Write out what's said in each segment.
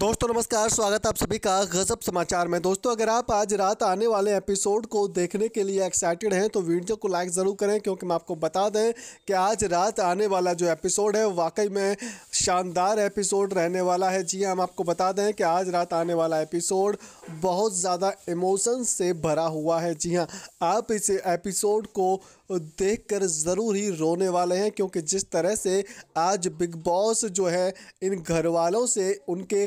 दोस्तों नमस्कार स्वागत आप सभी का गजब समाचार में दोस्तों अगर आप आज रात आने वाले एपिसोड को देखने के लिए एक्साइटेड हैं तो वीडियो को लाइक ज़रूर करें क्योंकि मैं आपको बता दें कि आज रात आने वाला जो एपिसोड है वाकई में शानदार एपिसोड रहने वाला है जी हाँ, हम आपको बता दें कि आज रात आने वाला एपिसोड बहुत ज़्यादा इमोशन से भरा हुआ है जी हाँ आप इस एपिसोड को देख कर ज़रूर ही रोने वाले हैं क्योंकि जिस तरह से आज बिग बॉस जो है इन घर वालों से उनके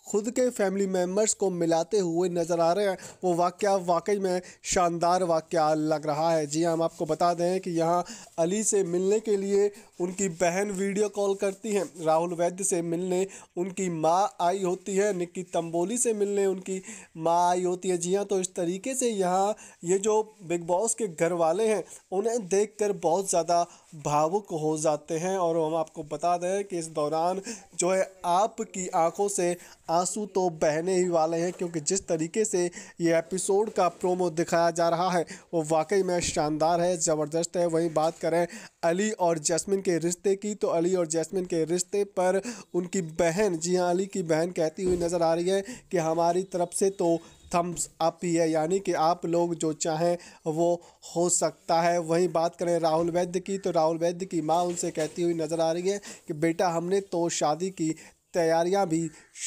खुद के फैमिली मेम्बर्स को मिलाते हुए नज़र आ रहे हैं वो वाक़ वाकई में शानदार वाक़ लग रहा है जी हाँ, हम आपको बता दें कि यहाँ अली से मिलने के लिए उनकी बहन वीडियो कॉल करती हैं राहुल वैद्य से मिलने उनकी माँ आई होती है निक्की तंबोली से मिलने उनकी माँ आई होती है जी हाँ तो इस तरीके से यहाँ ये जो बिग बॉस के घर वाले हैं उन्हें देख कर बहुत ज़्यादा भावुक हो जाते हैं और हम आपको बता दें कि इस दौरान जो है आपकी आंखों से आंख आंसू तो बहने ही वाले हैं क्योंकि जिस तरीके से ये एपिसोड का प्रोमो दिखाया जा रहा है वो वाकई में शानदार है ज़बरदस्त है वहीं बात करें अली और जैस्मिन के रिश्ते की तो अली और जैस्मिन के रिश्ते पर उनकी बहन जी हाँ अली की बहन कहती हुई नज़र आ रही है कि हमारी तरफ से तो थम्स अप ही है यानी कि आप लोग जो चाहें वो हो सकता है वहीं बात करें राहुल वैद्य की तो राहुल वैद्य की माँ उनसे कहती हुई नज़र आ रही है कि बेटा हमने तो शादी की तैयारियां भी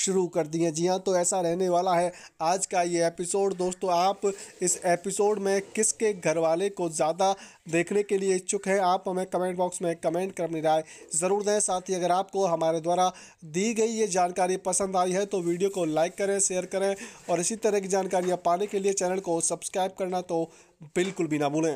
शुरू कर दी हैं जी हाँ तो ऐसा रहने वाला है आज का ये एपिसोड दोस्तों आप इस एपिसोड में किसके घर वाले को ज़्यादा देखने के लिए इच्छुक हैं आप हमें कमेंट बॉक्स में कमेंट कर अपनी राय ज़रूर दें साथ ही अगर आपको हमारे द्वारा दी गई ये जानकारी पसंद आई है तो वीडियो को लाइक करें शेयर करें और इसी तरह की जानकारियाँ पाने के लिए चैनल को सब्सक्राइब करना तो बिल्कुल भी ना भूलें